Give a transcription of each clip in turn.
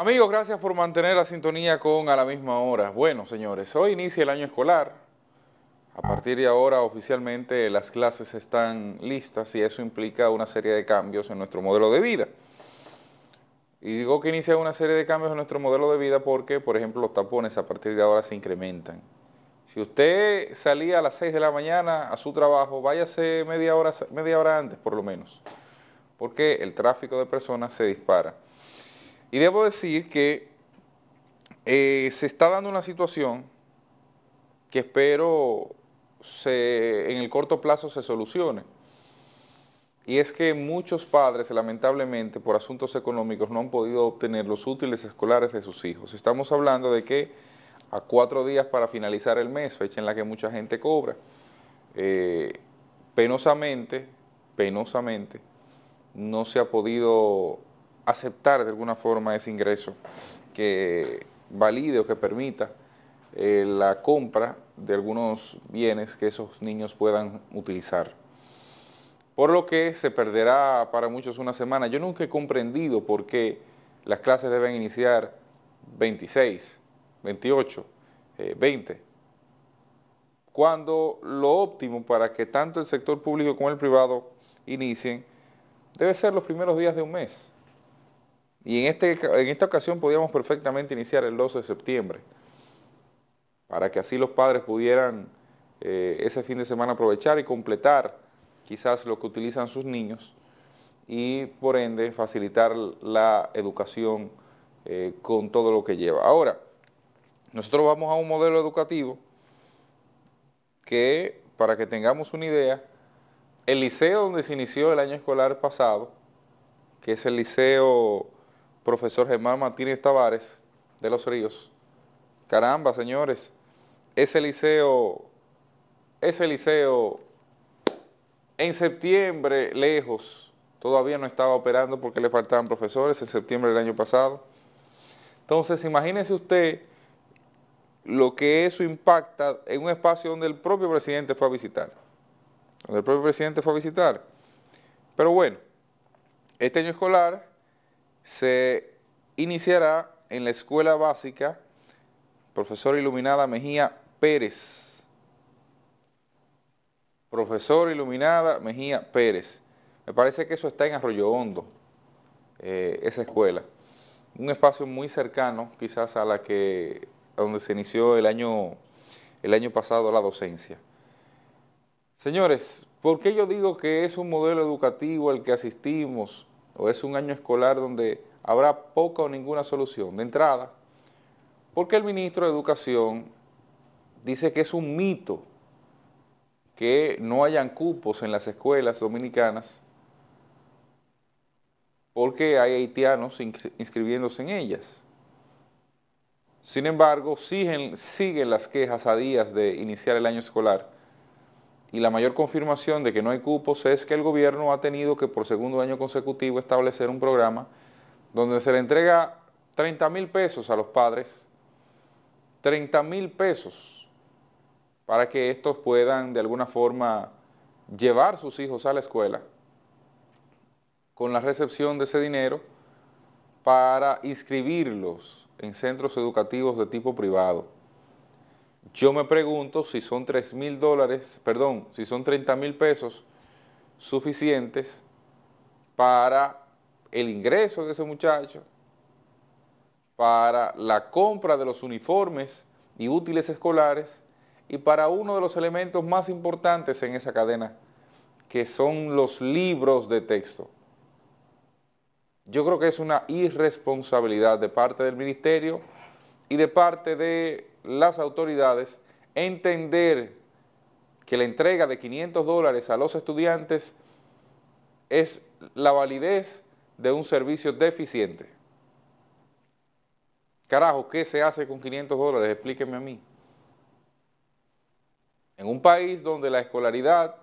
Amigos, gracias por mantener la sintonía con A la misma hora. Bueno, señores, hoy inicia el año escolar. A partir de ahora oficialmente las clases están listas y eso implica una serie de cambios en nuestro modelo de vida. Y digo que inicia una serie de cambios en nuestro modelo de vida porque, por ejemplo, los tapones a partir de ahora se incrementan. Si usted salía a las 6 de la mañana a su trabajo, váyase media hora, media hora antes por lo menos, porque el tráfico de personas se dispara. Y debo decir que eh, se está dando una situación que espero se, en el corto plazo se solucione. Y es que muchos padres, lamentablemente, por asuntos económicos, no han podido obtener los útiles escolares de sus hijos. Estamos hablando de que a cuatro días para finalizar el mes, fecha en la que mucha gente cobra, eh, penosamente, penosamente, no se ha podido aceptar de alguna forma ese ingreso que valide o que permita eh, la compra de algunos bienes que esos niños puedan utilizar. Por lo que se perderá para muchos una semana. Yo nunca he comprendido por qué las clases deben iniciar 26, 28, 20, cuando lo óptimo para que tanto el sector público como el privado inicien debe ser los primeros días de un mes. Y en, este, en esta ocasión podíamos perfectamente iniciar el 12 de septiembre, para que así los padres pudieran eh, ese fin de semana aprovechar y completar quizás lo que utilizan sus niños y por ende facilitar la educación eh, con todo lo que lleva. Ahora, nosotros vamos a un modelo educativo que, para que tengamos una idea, el liceo donde se inició el año escolar pasado, que es el liceo profesor Germán Martínez Tavares de Los Ríos. Caramba, señores, ese liceo, ese liceo en septiembre lejos todavía no estaba operando porque le faltaban profesores en septiembre del año pasado. Entonces, imagínese usted lo que eso impacta en un espacio donde el propio presidente fue a visitar. Donde el propio presidente fue a visitar. Pero bueno, este año escolar se iniciará en la escuela básica profesor Iluminada Mejía Pérez. Profesor Iluminada Mejía Pérez. Me parece que eso está en Arroyo Hondo, eh, esa escuela. Un espacio muy cercano quizás a la que, donde se inició el año, el año pasado la docencia. Señores, ¿por qué yo digo que es un modelo educativo al que asistimos? o es un año escolar donde habrá poca o ninguna solución. De entrada, porque el ministro de Educación dice que es un mito que no hayan cupos en las escuelas dominicanas porque hay haitianos inscribiéndose en ellas. Sin embargo, siguen, siguen las quejas a días de iniciar el año escolar y la mayor confirmación de que no hay cupos es que el gobierno ha tenido que por segundo año consecutivo establecer un programa donde se le entrega 30 mil pesos a los padres, 30 mil pesos para que estos puedan de alguna forma llevar sus hijos a la escuela con la recepción de ese dinero para inscribirlos en centros educativos de tipo privado yo me pregunto si son 3 mil dólares, perdón, si son 30 mil pesos suficientes para el ingreso de ese muchacho, para la compra de los uniformes y útiles escolares y para uno de los elementos más importantes en esa cadena, que son los libros de texto. Yo creo que es una irresponsabilidad de parte del ministerio y de parte de las autoridades entender que la entrega de 500 dólares a los estudiantes es la validez de un servicio deficiente. Carajo, ¿qué se hace con 500 dólares? Explíqueme a mí. En un país donde la escolaridad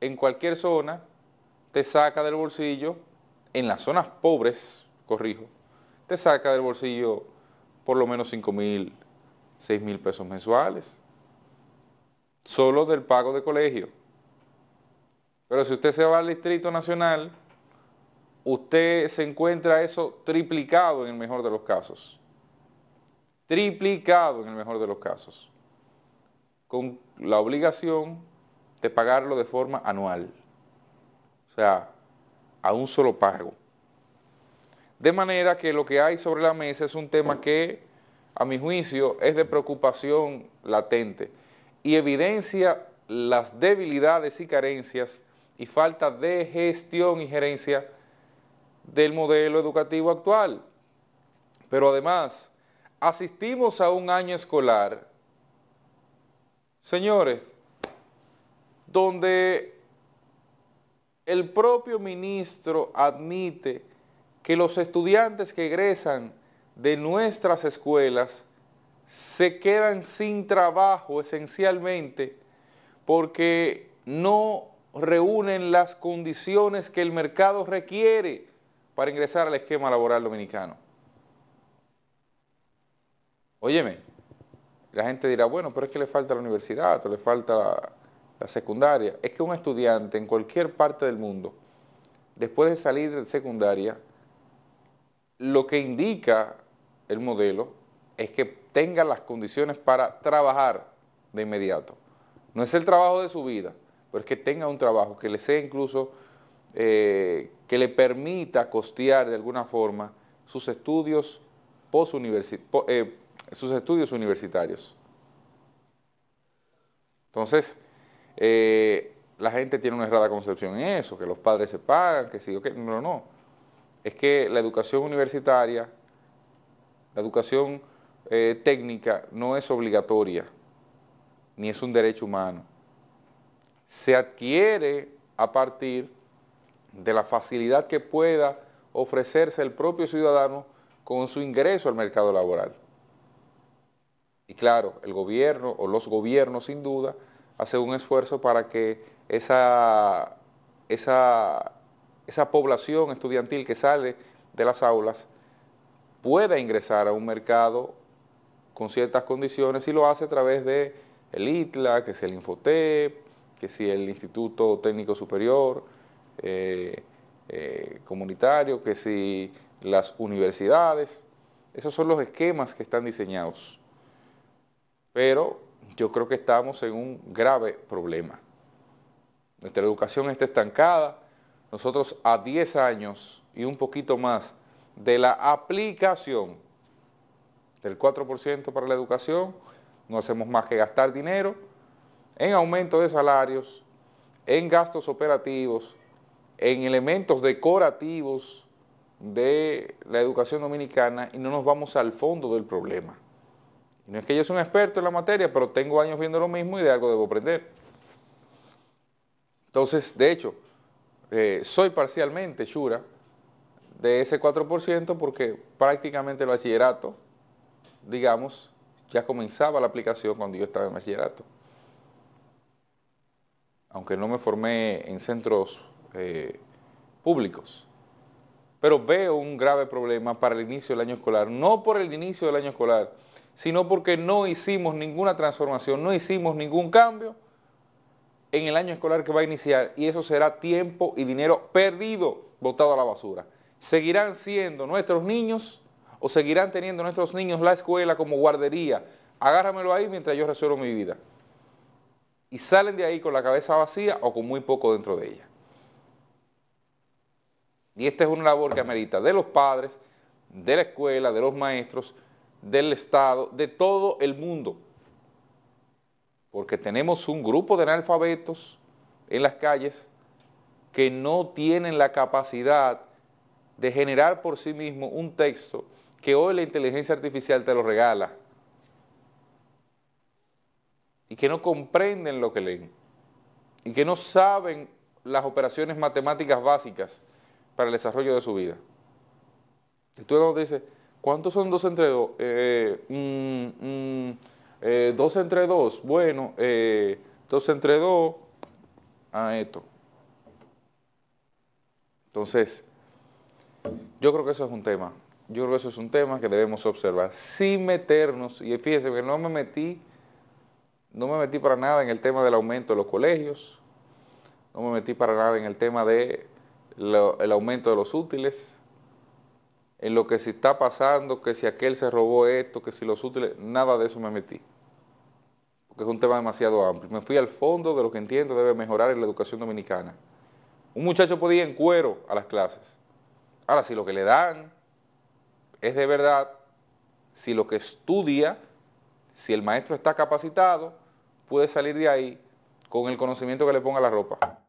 en cualquier zona te saca del bolsillo, en las zonas pobres, corrijo, te saca del bolsillo por lo menos 5 mil, 6 mil pesos mensuales, solo del pago de colegio. Pero si usted se va al Distrito Nacional, usted se encuentra eso triplicado en el mejor de los casos. Triplicado en el mejor de los casos. Con la obligación de pagarlo de forma anual. O sea, a un solo pago. De manera que lo que hay sobre la mesa es un tema que, a mi juicio, es de preocupación latente y evidencia las debilidades y carencias y falta de gestión y gerencia del modelo educativo actual. Pero además, asistimos a un año escolar, señores, donde el propio ministro admite que los estudiantes que egresan de nuestras escuelas se quedan sin trabajo esencialmente porque no reúnen las condiciones que el mercado requiere para ingresar al esquema laboral dominicano. Óyeme, la gente dirá, bueno, pero es que le falta la universidad le falta la, la secundaria. Es que un estudiante en cualquier parte del mundo, después de salir de secundaria, lo que indica el modelo es que tenga las condiciones para trabajar de inmediato. No es el trabajo de su vida, pero es que tenga un trabajo que le sea incluso, eh, que le permita costear de alguna forma sus estudios, eh, sus estudios universitarios. Entonces, eh, la gente tiene una errada concepción en eso, que los padres se pagan, que sí o que no, no es que la educación universitaria, la educación eh, técnica no es obligatoria, ni es un derecho humano. Se adquiere a partir de la facilidad que pueda ofrecerse el propio ciudadano con su ingreso al mercado laboral. Y claro, el gobierno o los gobiernos sin duda hacen un esfuerzo para que esa, esa esa población estudiantil que sale de las aulas pueda ingresar a un mercado con ciertas condiciones y lo hace a través de el ITLA, que es el Infotep, que si el Instituto Técnico Superior eh, eh, Comunitario, que si las universidades. Esos son los esquemas que están diseñados. Pero yo creo que estamos en un grave problema. Nuestra educación está estancada, nosotros a 10 años y un poquito más de la aplicación del 4% para la educación, no hacemos más que gastar dinero en aumento de salarios, en gastos operativos, en elementos decorativos de la educación dominicana y no nos vamos al fondo del problema. No es que yo sea un experto en la materia, pero tengo años viendo lo mismo y de algo debo aprender. Entonces, de hecho, eh, soy parcialmente chura de ese 4% porque prácticamente el bachillerato, digamos, ya comenzaba la aplicación cuando yo estaba en bachillerato. Aunque no me formé en centros eh, públicos. Pero veo un grave problema para el inicio del año escolar, no por el inicio del año escolar, sino porque no hicimos ninguna transformación, no hicimos ningún cambio en el año escolar que va a iniciar y eso será tiempo y dinero perdido botado a la basura. ¿Seguirán siendo nuestros niños o seguirán teniendo nuestros niños la escuela como guardería? Agárramelo ahí mientras yo resuelvo mi vida. Y salen de ahí con la cabeza vacía o con muy poco dentro de ella. Y esta es una labor que amerita de los padres, de la escuela, de los maestros, del Estado, de todo el mundo porque tenemos un grupo de analfabetos en las calles que no tienen la capacidad de generar por sí mismo un texto que hoy la inteligencia artificial te lo regala y que no comprenden lo que leen y que no saben las operaciones matemáticas básicas para el desarrollo de su vida. Y tú dices, ¿cuántos son dos entre dos? Eh, eh, mm, mm, dos entre dos, bueno, eh, dos entre dos a ah, esto. Entonces, yo creo que eso es un tema. Yo creo que eso es un tema que debemos observar sin meternos, y fíjense que no me metí, no me metí para nada en el tema del aumento de los colegios, no me metí para nada en el tema del el aumento de los útiles, en lo que se está pasando, que si aquel se robó esto, que si los útiles, nada de eso me metí que es un tema demasiado amplio. Me fui al fondo de lo que entiendo debe mejorar en la educación dominicana. Un muchacho podía ir en cuero a las clases. Ahora, si lo que le dan es de verdad, si lo que estudia, si el maestro está capacitado, puede salir de ahí con el conocimiento que le ponga la ropa.